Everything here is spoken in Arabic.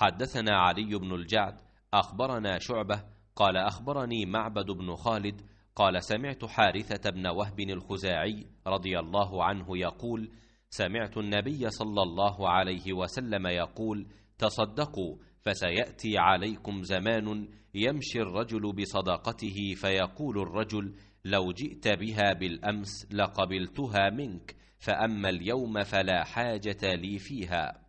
حدثنا علي بن الجعد أخبرنا شعبة قال أخبرني معبد بن خالد قال سمعت حارثة بن وهب الخزاعي رضي الله عنه يقول سمعت النبي صلى الله عليه وسلم يقول تصدقوا فسيأتي عليكم زمان يمشي الرجل بصدقته فيقول الرجل لو جئت بها بالأمس لقبلتها منك فأما اليوم فلا حاجة لي فيها